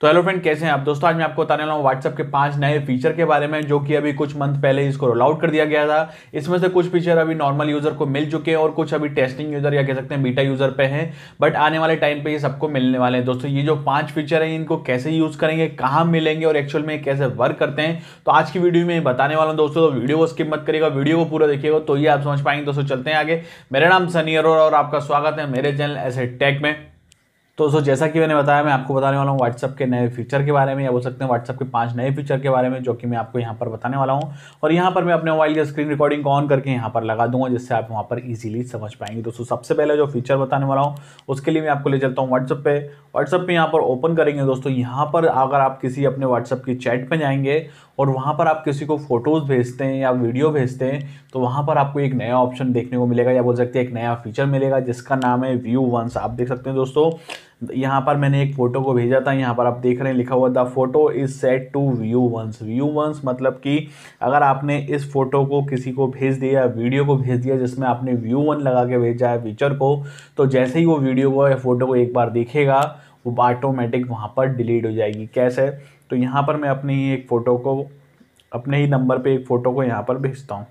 तो hello friend कैसे हैं आप दोस्तों आज मैं आपको बताने वाला हूँ व्हाट्सअप के पांच नए फीचर के बारे में जो कि अभी कुछ मंथ पहले इसको रोल आउट कर दिया गया था इसमें से कुछ फीचर अभी नॉर्मल यूजर को मिल चुके हैं और कुछ अभी टेस्टिंग यूजर या कह सकते हैं बीटा यूजर पे हैं बट आने वाले टाइम पे ये सबको मिलने वाले हैं दोस्तों ये जो पांच फीचर हैं इनको कैसे यूज करेंगे कहाँ मिलेंगे और एक्चुअल में कैसे वर्क करते हैं तो आज की वीडियो में बताने वाला हूँ दोस्तों वीडियो तो को स्किप मत करिएगा वीडियो को पूरा देखिएगा तो ये आप समझ पाएंगे दोस्तों चलते हैं आगे मेरा नाम सनी अरोर और आपका स्वागत है मेरे चैनल ऐसे टेक में तो दोस्तों जैसा कि मैंने बताया मैं आपको बताने वाला हूँ व्हाट्सअप के नए फीचर के बारे में या बोल सकते हैं व्हाट्सअप के पांच नए फीचर के बारे में जो कि मैं आपको यहाँ पर बताने वाला हूँ और यहाँ पर मैं अपने मोबाइल की स्क्रीन रिकॉर्डिंग को ऑन करके यहाँ पर लगा दूंगा जिससे आप वहाँ पर ईजिली समझ पाएंगे दोस्तों सबसे पहले जो फीचर बताने वाला हूँ उसके लिए मैं आपको ले चलता हूँ व्हाट्सअप पर व्हाट्सअप पर यहाँ पर ओपन करेंगे दोस्तों यहाँ पर अगर आप किसी अपने व्हाट्सअप की चैट पर जाएंगे और वहाँ पर आप किसी को फोटोज़ भेजते हैं या वीडियो भेजते हैं तो वहाँ पर आपको एक नया ऑप्शन देखने को मिलेगा या बोल सकते हैं एक नया फीचर मिलेगा जिसका नाम है व्यू वंस आप देख सकते हैं दोस्तों यहाँ पर मैंने एक फ़ोटो को भेजा था यहाँ पर आप देख रहे हैं लिखा हुआ the photo is set to view once view once मतलब कि अगर आपने इस फोटो को किसी को भेज दिया वीडियो को भेज दिया जिसमें आपने व्यू वन लगा के भेजा है फीचर को तो जैसे ही वो वीडियो को या फोटो को एक बार देखेगा वो ऑटोमेटिक वहाँ पर डिलीट हो जाएगी कैसे तो यहाँ पर मैं अपने ही एक फ़ोटो को अपने ही नंबर पर एक फ़ोटो को यहाँ पर भेजता हूँ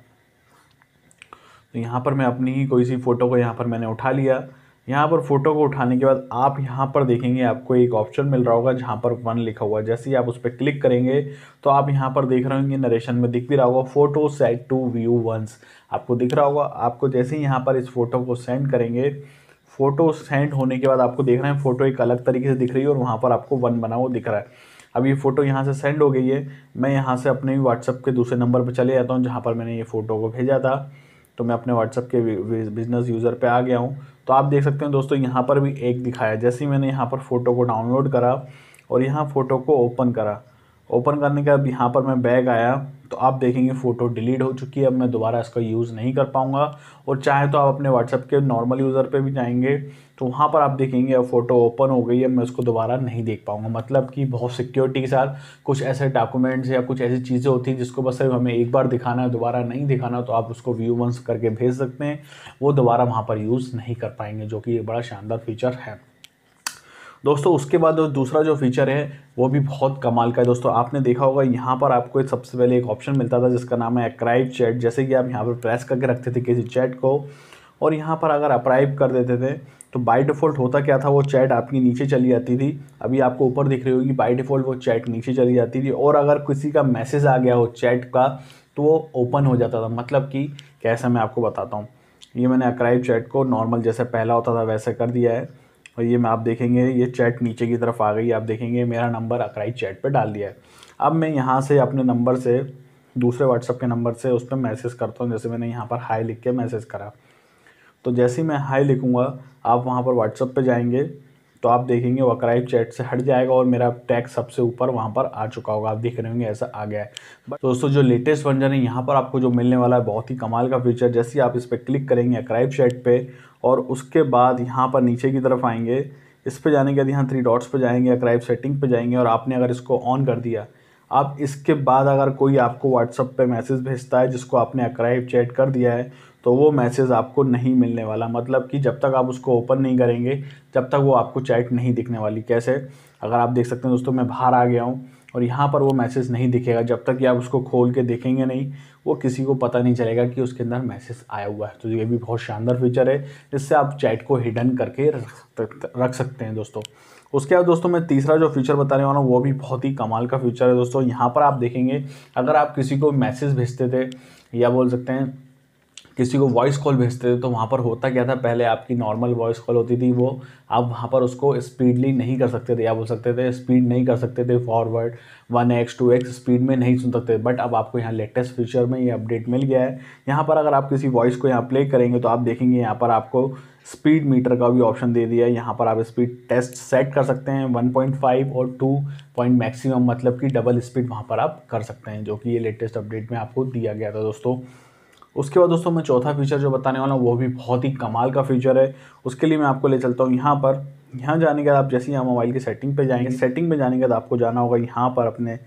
तो यहाँ पर मैं अपनी ही कोई सी फ़ोटो को यहाँ पर मैंने उठा लिया यहाँ पर फ़ोटो को उठाने के बाद आप यहाँ पर देखेंगे आपको एक ऑप्शन मिल रहा होगा जहाँ पर वन लिखा हुआ है जैसे ही आप उस पर क्लिक करेंगे तो आप यहाँ पर देख रहे होंगे नरेशन में दिख भी रहा होगा photo set to view once आपको दिख रहा होगा आपको जैसे ही यहाँ पर इस फ़ोटो को सेंड करेंगे फ़ोटो सेंड होने के बाद आपको देख रहे हैं फ़ोटो एक अलग तरीके से दिख रही है और वहाँ पर आपको वन बना हुआ दिख रहा है अब ये फ़ोटो यहाँ से सेंड हो गई है मैं यहाँ से अपने व्हाट्सअप के दूसरे नंबर पर चले जाता हूँ जहाँ पर मैंने ये फ़ोटो को भेजा था तो मैं अपने व्हाट्सअप के बिज़नेस यूज़र पे आ गया हूँ तो आप देख सकते हैं दोस्तों यहाँ पर भी एक दिखाया जैसे ही मैंने यहाँ पर फ़ोटो को डाउनलोड करा और यहाँ फ़ोटो को ओपन करा ओपन करने के अब यहाँ पर मैं बैग आया तो आप देखेंगे फ़ोटो डिलीट हो चुकी है अब मैं दोबारा इसका यूज़ नहीं कर पाऊँगा और चाहे तो आप अपने व्हाट्सअप के नॉर्मल यूज़र पे भी जाएंगे तो वहाँ पर आप देखेंगे अब फ़ोटो ओपन हो गई है मैं उसको दोबारा नहीं देख पाऊँगा मतलब कि बहुत सिक्योरिटी के साथ कुछ ऐसे डॉक्यूमेंट्स या कुछ ऐसी चीज़ें होती हैं जिसको बस हमें एक बार दिखाना है दोबारा नहीं दिखाना तो आप उसको व्यू वंस करके भेज सकते हैं वो दोबारा वहाँ पर यूज़ नहीं कर पाएंगे जो कि ये बड़ा शानदार फीचर है दोस्तों उसके बाद दूसरा जो फीचर है वो भी बहुत कमाल का है दोस्तों आपने देखा होगा यहाँ पर आपको सबसे पहले एक ऑप्शन मिलता था जिसका नाम है अक्राइब चैट जैसे कि आप यहाँ पर प्रेस करके रखते थे किसी चैट को और यहाँ पर अगर अप्राइब कर देते थे तो बाय डिफ़ॉल्ट होता क्या था वो चैट आपकी नीचे चली जाती थी अभी आपको ऊपर दिख रही होगी बाय डिफ़ॉल्ट वो चैट नीचे चली जाती थी और अगर किसी का मैसेज आ गया हो चैट का तो वो ओपन हो जाता था मतलब कि कैसा मैं आपको बताता हूँ ये मैंने अक्राइब चैट को नॉर्मल जैसे पहला होता था वैसे कर दिया है और ये मैं आप देखेंगे ये चैट नीचे की तरफ आ गई आप देखेंगे मेरा नंबर अकराई चैट पे डाल दिया है अब मैं यहाँ से अपने नंबर से दूसरे व्हाट्सअप के नंबर से उस पर मैसेज करता हूँ जैसे मैंने यहाँ पर हाई लिख के मैसेज करा तो जैसे ही मैं हाई लिखूँगा आप वहाँ पर व्हाट्सअप पर जाएंगे तो आप देखेंगे वो अक्राइब चैट से हट जाएगा और मेरा टैग सबसे ऊपर वहाँ पर आ चुका होगा आप देख रहे होंगे ऐसा आ गया है बट दोस्तों जो लेटेस्ट वर्जन है यहाँ पर आपको जो मिलने वाला है बहुत ही कमाल का फीचर जैसे ही आप इस पर क्लिक करेंगे अक्राइब चैट पर और उसके बाद यहाँ पर नीचे की तरफ आएंगे इस पर जाने के बाद यहाँ थ्री डॉट्स पर जाएंगे अक्राइव सेटिंग पर जाएंगे और आपने अगर इसको ऑन कर दिया अब इसके बाद अगर कोई आपको व्हाट्सअप पे मैसेज भेजता है जिसको आपने अक्राइब चैट कर दिया है तो वो मैसेज आपको नहीं मिलने वाला मतलब कि जब तक आप उसको ओपन नहीं करेंगे जब तक वो आपको चैट नहीं दिखने वाली कैसे अगर आप देख सकते हैं दोस्तों मैं बाहर आ गया हूँ और यहाँ पर वो मैसेज नहीं दिखेगा जब तक कि आप उसको खोल के देखेंगे नहीं वो किसी को पता नहीं चलेगा कि उसके अंदर मैसेज आया हुआ है तो ये भी बहुत शानदार फीचर है जिससे आप चैट को हिडन करके रख सकते हैं दोस्तों उसके बाद दोस्तों मैं तीसरा जो फीचर बताने वाला हूँ वो भी बहुत ही कमाल का फीचर है दोस्तों यहाँ पर आप देखेंगे अगर आप किसी को मैसेज भेजते थे या बोल सकते हैं किसी को वॉइस कॉल भेजते थे तो वहाँ पर होता क्या था पहले आपकी नॉर्मल वॉइस कॉल होती थी वो आप वहाँ पर उसको स्पीडली नहीं कर सकते थे या बोल सकते थे स्पीड नहीं कर सकते थे forward one x two x speed में नहीं सुन सकते बट अब आपको यहाँ लेटेस्ट फीचर में ये अपडेट मिल गया है यहाँ पर अगर आप किसी वॉइस को यहाँ प्ले करेंगे तो आप देखेंगे यहाँ पर आपको स्पीड मीटर का भी ऑप्शन दे दिया है यहाँ पर आप स्पीड टेस्ट सेट कर सकते हैं 1.5 और 2 पॉइंट मैक्सिमम मतलब कि डबल स्पीड वहाँ पर आप कर सकते हैं जो कि ये लेटेस्ट अपडेट में आपको दिया गया था दोस्तों उसके बाद दोस्तों मैं चौथा फीचर जो बताने वाला हूँ वो भी बहुत ही कमाल का फीचर है उसके लिए मैं आपको ले चलता हूँ यहाँ पर यहाँ जाने के बाद आप जैसे ही यहाँ मोबाइल की सेटिंग पे जाएंगे सेटिंग हम्म। पे जाने के बाद आपको जाना होगा यहाँ पर अपने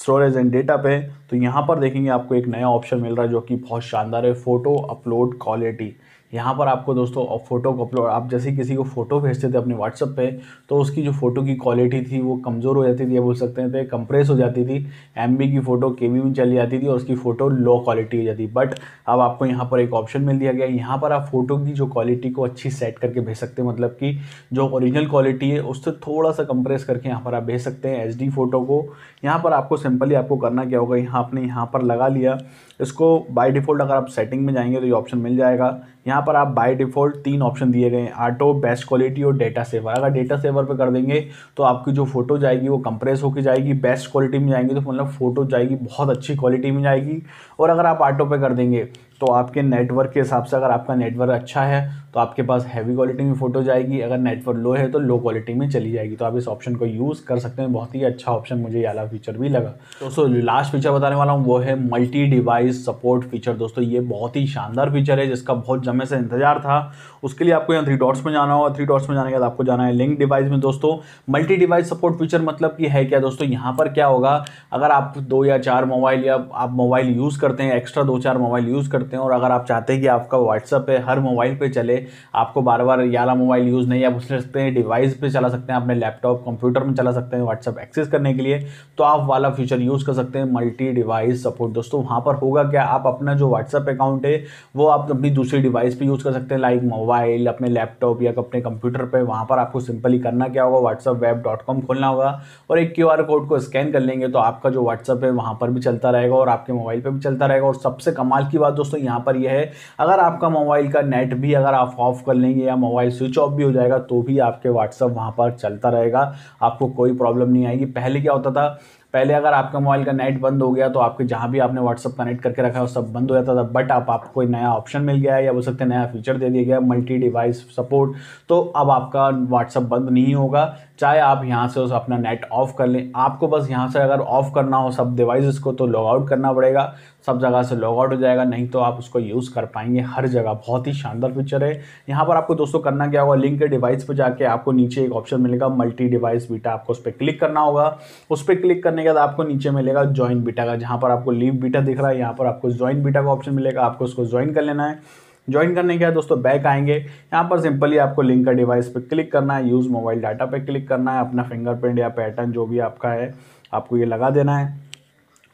स्टोरेज एंड डेटा पे तो यहाँ पर देखेंगे आपको एक नया ऑप्शन मिल रहा है जो कि बहुत शानदार है फ़ोटो अपलोड क्वालिटी यहाँ पर आपको दोस्तों फ़ोटो को अपलोड आप जैसे किसी को फ़ोटो भेजते थे अपने व्हाट्सअप पे तो उसकी जो फ़ोटो की क्वालिटी थी वो कमज़ोर हो जाती थी या बोल सकते थे तो कंप्रेस हो जाती थी एम की फ़ोटो के में चली जाती थी और उसकी फ़ोटो लो क्वालिटी हो जाती बट अब आपको यहाँ पर एक ऑप्शन मिल दिया गया यहाँ पर आप फ़ोटो की जो क्वालिटी को अच्छी सेट करके भेज सकते हैं मतलब कि जो ओरिजिनल क्वालिटी है उससे थोड़ा सा कंप्रेस करके यहाँ पर आप भेज सकते हैं एच फ़ोटो को यहाँ पर आपको सिंपली आपको करना क्या होगा यहाँ आपने यहाँ पर लगा लिया इसको बाई डिफ़ॉल्ट अगर आप सेटिंग में जाएंगे तो ये ऑप्शन मिल जाएगा यहाँ यहाँ पर आप बाय डिफ़ॉल्ट तीन ऑप्शन दिए गए हैं ऑटो बेस्ट क्वालिटी और डेटा सेवर अगर डेटा सेवर पर कर देंगे तो आपकी जो फोटो जाएगी वो कंप्रेस होकर जाएगी बेस्ट क्वालिटी में जाएंगी तो मतलब फ़ोटो जाएगी बहुत अच्छी क्वालिटी में जाएगी और अगर आप ऑटो पे कर देंगे तो आपके नेटवर्क के हिसाब से अगर आपका नेटवर्क अच्छा है तो आपके पास हैवी क्वालिटी में फ़ोटो जाएगी अगर नेटवर्क लो है तो लो क्वालिटी में चली जाएगी तो आप इस ऑप्शन को यूज़ कर सकते हैं बहुत ही अच्छा ऑप्शन मुझे ये वाला फीचर भी लगा तो लास्ट फीचर बताने वाला हूँ वो है मल्टी डिवाइस सपोर्ट फीचर दोस्तों ये बहुत ही शानदार फीचर है जिसका बहुत जमे से इंतजार था उसके लिए आपको यहाँ थ्री डॉट्स में जाना होगा थ्री डॉट्स में जाने के बाद आपको जाना है लिंक डिवाइस में दोस्तों मल्टी डिवाइस सपोर्ट फीचर मतलब कि है क्या दोस्तों यहाँ पर क्या होगा अगर आप दो या चार मोबाइल या आप मोबाइल यूज़ करते हैं एक्स्ट्रा दो चार मोबाइल यूज़ करते सकते हैं और अगर आप चाहते हैं कि आपका व्हाट्सअप पे हर मोबाइल पे चले आपको बार बार याला मोबाइल यूज़ नहीं आप उसने सकते हैं डिवाइस पे चला सकते हैं अपने लैपटॉप कंप्यूटर में चला सकते हैं व्हाट्सअप एक्सेस करने के लिए तो आप वाला फीचर यूज़ कर सकते हैं मल्टी डिवाइस सपोर्ट दोस्तों वहाँ पर होगा क्या आप अपना जो व्हाट्सअप अकाउंट है वो आप अपनी दूसरी डिवाइस पर यूज़ कर सकते हैं लाइक मोबाइल अपने लैपटॉप या अपने कंप्यूटर पर वहाँ पर आपको सिंपली करना क्या होगा व्हाट्सअप वेब डॉट कॉम खोलना होगा और एक क्यू आर कोड को स्कैन कर लेंगे तो आपका जो व्हाट्सअप है वहाँ पर भी चलता रहेगा और आपके मोबाइल पर भी चलता रहेगा और सबसे कमाल की बात दोस्तों यहाँ पर यह है अगर आपका मोबाइल का नेट भी अगर आप ऑफ कर लेंगे या मोबाइल स्विच ऑफ भी हो जाएगा तो भी आपके व्हाट्सअप वहाँ पर चलता रहेगा आपको कोई प्रॉब्लम नहीं आएगी पहले क्या होता था पहले अगर आपका मोबाइल का नेट बंद हो गया तो आपके जहाँ भी आपने व्हाट्सअप कनेक्ट करके रखा है वो सब बंद हो जाता था बट आप आपको कोई नया ऑप्शन मिल गया है या बोल सकते हैं नया फीचर दे दिया गया मल्टी डिवाइस सपोर्ट तो अब आपका व्हाट्सअप बंद नहीं होगा चाहे आप यहाँ से उस अपना नेट ऑफ कर लें आपको बस यहाँ से अगर ऑफ करना हो सब डिवाइस को तो लॉग आउट करना पड़ेगा सब जगह से लॉग आउट हो जाएगा नहीं तो आप उसको यूज़ कर पाएंगे हर जगह बहुत ही शानदार फीचर है यहाँ पर आपको दोस्तों करना क्या होगा लिंक के डिवाइस पर जाके आपको नीचे एक ऑप्शन मिलेगा मल्टी डिवाइस बीटा आपको उस पर क्लिक करना होगा उस पर क्लिक करने के बाद आपको नीचे मिलेगा ज्वाइन बीटा का जहाँ पर आपको लीव बीटा दिख रहा है यहाँ पर आपको ज्वाइन बीटा का ऑप्शन मिलेगा आपको उसको ज्वाइन कर लेना है ज्वाइन करने के बाद दोस्तों बैक आएंगे यहाँ पर सिंपली आपको लिंक का डिवाइस पर क्लिक करना है यूज़ मोबाइल डाटा पर क्लिक करना है अपना फिंगरप्रिंट या पैटर्न जो भी आपका है आपको ये लगा देना है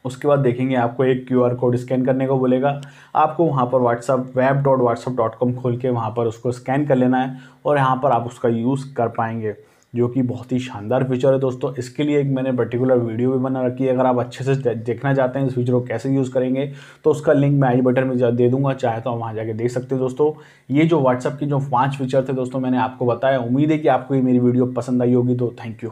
उसके बाद देखेंगे आपको एक क्यू आर कोड स्कैन करने को बोलेगा आपको वहाँ पर WhatsApp web dot WhatsApp dot com खोल के वहाँ पर उसको स्कैन कर लेना है और यहाँ पर आप उसका यूज़ कर पाएंगे जो कि बहुत ही शानदार फीचर है दोस्तों इसके लिए एक मैंने पर्टिकुलर वीडियो भी बना रखी है अगर आप अच्छे से देखना चाहते हैं इस फीचर को कैसे यूज़ करेंगे तो उसका लिंक मैं आई बटन में दे दूंगा चाहे तो आप वहाँ जाके देख सकते हो दोस्तों ये जो व्हाट्सअप के जो पाँच फीचर थे दोस्तों मैंने आपको बताया उम्मीद है कि आपको ये मेरी वीडियो पसंद आई होगी तो थैंक यू